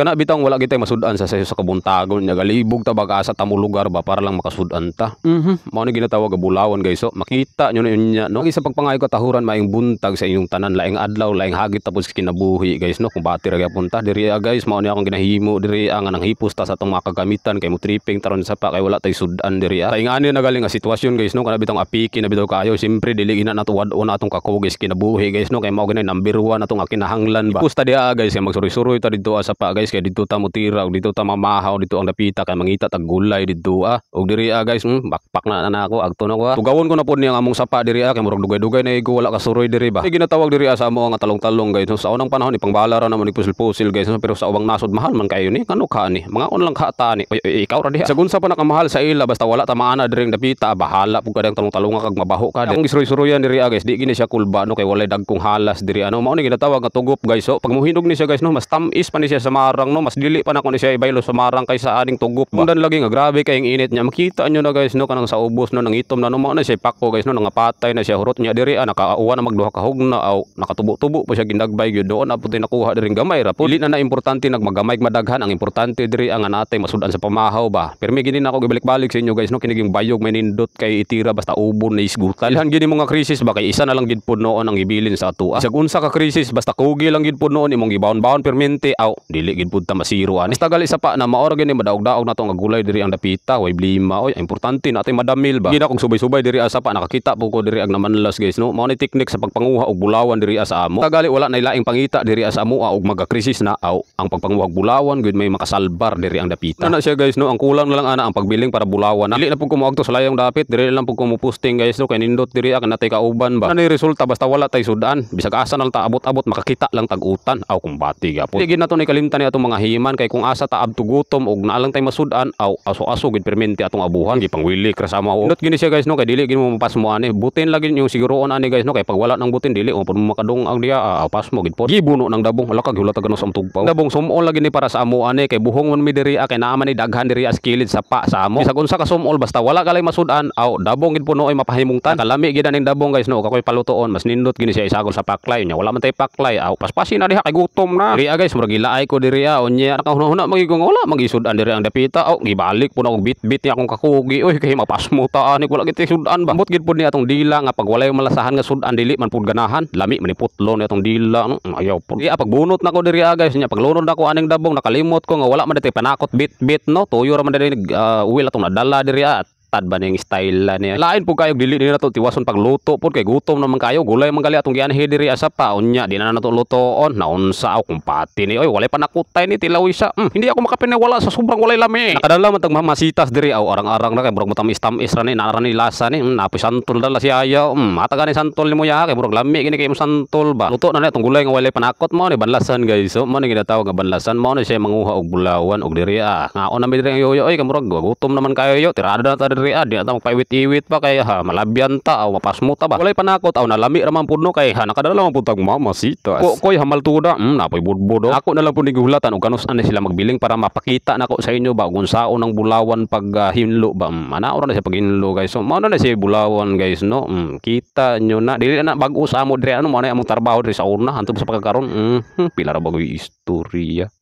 kana bitang wala gitay masudan sa sayo sa kabuntagon nga galibog ta baga sa tamo lugar ba para lang makasudan ta mhm mao ni ginatawag bulawan guys so oh. makita nyo na yun niya no sa pagpangayo tahuran maing buntag sa inyong tanan laing adlaw laing hagit tapos kinabuhi guys no kung bati ra punta diri ah, guys mao ni akong ginahimo diri ang ah, nang hipos ta sa atong mga kagamitan kay mo tripping taron sa pa kay wala tay sudan diri ah ingani na galing nga sitwasyon guys no kana bitang apiki na bitaw kayo sempre dili ina nato wad una atong kakugis kinabuhi guys no kay mao ginay number 1 atong kinahanglan ba pusta dia ah, guys kay magsuroy-suroy ta didto sa pa guys guys kay dito ta mutira og dito ta mamahaw dito ang dapita kay mangita tag gulay dito ah. Og diri ah guys, hmm, bakpak na na ako agto na ko. Ah. Tugawon ko na pod ni ang among sapa diri ah kay murag dugay-dugay na igo wala ka suroy diri ba. Ay ginatawag diri ah sa amo nga talong-talong guys. So, hmm. sa unang panahon ipangbala ra na ni nagpusil-pusil guys so, hmm, pero sa ubang nasod mahal man kayo ni kanu ka ni. Mga unlang ka ta ni. Oy, oy, ikaw ra diha. Sa gunsa pa nakamahal sa ila basta wala ta maana diri dapita bahala pug kadang talong-talong kag mabaho ka. Ang isroy-suroyan diri ah guys, di gini siya kulba no kay walay dagkong halas diri ano mao ni ginatawag nga tugop guys. So oh. pagmuhinog ni siya guys no mas tamis pa ni siya sa mar marang no mas dili pa na kun siya ibaylo sa marang kaysa sa ading tugup ba. Mundan lagi nga grabe kay ang init niya. Makita nyo na guys no kanang sa ubos no nang itom na no mao na siya pako guys no nangapatay na siya hurot niya diri ah, nakauwa na magduha ka hugna aw nakatubo-tubo pa siya gindagbay gyud doon apo ah, nakuha diri gamay ra Dili na na importante nagmagamay madaghan ang importante diri ang ah, anatay masudan sa pamahaw ba. Pirmi gini na ako gibalik-balik sa inyo guys no kiniging bayog may nindot kay itira basta ubon na isgutan. Ilhan gini mga krisis ba kay isa na lang gid pud noon ang ibilin sa atoa ah. Sa unsa ka krisis basta kugi lang gid pud noon imong gibaon-baon permente aw dili gid pud masiro masiruan ah. istagal isa pa na maorgan ni madaog-daog na tong agulay diri ang dapita way blima oy importante natay madamil ba gina kog subay-subay diri asa ah, pa nakakita po ko diri ang namanlas guys no mao ni technique sa pagpanguha og bulawan diri asa ah, amo tagali wala na ilaing pangita diri asa amo og magakrisis na aw ang pagpanguha og bulawan gud may makasalbar diri ang dapita ana siya guys no ang kulang na lang ana ang pagbiling para bulawan na dili na pud ko moagto sa layong dapit diri lang pud ko mo posting guys no kay nindot diri ang natay kauban ba na ni resulta basta wala tay sudan bisag asa na lang ta abot-abot makakita lang tagutan aw kumbati gapon gid na to ni kalimtan ni atong mga himan kay kung asa ta abto og naalang tay masud-an aw aso-aso gid permente atong abuhan gipangwili krasama o. Not gini siya guys no kay dili gid mo mapasmo ani. Eh. Butin lagi yung siguroon ani guys no kay pag wala nang butin dili mo pud makadong ang dia aw pasmo gid pod. Gibuno nang dabong wala kag hulata ganos ang tugpaw. Dabong sumol lagi ni para sa amo ani kay buhong man mi diri kay naa man ni daghan diri as kilid sa pa sa amo. Bisag unsa ka sumol basta wala ka lay an aw dabong gid puno ay mapahimungtan. Kalami gid aning dabong guys no kakoy palutoon mas nindot gini siya isagol sa paklay nya. Wala man tay paklay aw paspasin na diha kay gutom na. Diri guys murag ilaay ko diri ya ah, unya ka huna magigong wala magisudan diri ang dapita o gibalik pud akong bitbit ni akong kakugi oy kay mapasmuta ani wala gid sudan ba ambot gid pud ni atong dila nga pag walay malasahan nga sudan dili man pud ganahan lami man iputlo ni atong dila no? Mm, ayaw pud iya pagbunot nako diri agay ah, nya paglunod nako aning dabong nakalimot ko nga wala man diri panakot bitbit no tuyo ra man diri uh, ah, will atong nadala diri at tan ba ning style niya eh. lain po kayo dili nila to tiwasun pag luto po kayak gutom naman kayo gulay man kali atong gianhe diri asa pa unya di na on naon naunsa ako kumpati ni oy pa nakutay ni tila wisa hmm, hindi ako makapinawala sa sobrang wala lami nakadala man tag mamasitas diri aw arang-arang na kay murag matam istam isra ni naran ni lasa ni Hmm napoy santol dala si ayaw hmm, ataga ni santol ni mo ya kay murag lami gini kay mo santol ba luto na ni atong gulay nga pa nakot mo ni banlasan guys so mo ni ginatawag nga banlasan mo ni siya manguha og bulawan og diri ah ngaon na mi diri ang yoyo oy kay gutom naman kayo yo tirada na diri ad nya magpaiwit-iwit pa kay ha ah, malabyan ta aw ah, mapasmo ta ba walay panakot aw nalami raman pud no kay ha ah, nakadala lang pud tag mama ko koy hamal tuda mm, napoy budbud oh. ako na lang pud gihulatan ug kanus ani sila magbiling para mapakita nako sa inyo ba kung saon ang bulawan pag uh, hinlo ba mm, ana na siya pag hinlo guys so oh, mao na siya bulawan guys no mm, kita nyo na dili na bago sa mo diri ano mao na among trabaho diri sa una antum sa pagkakaron mm, hmm, pila ra bagoy istorya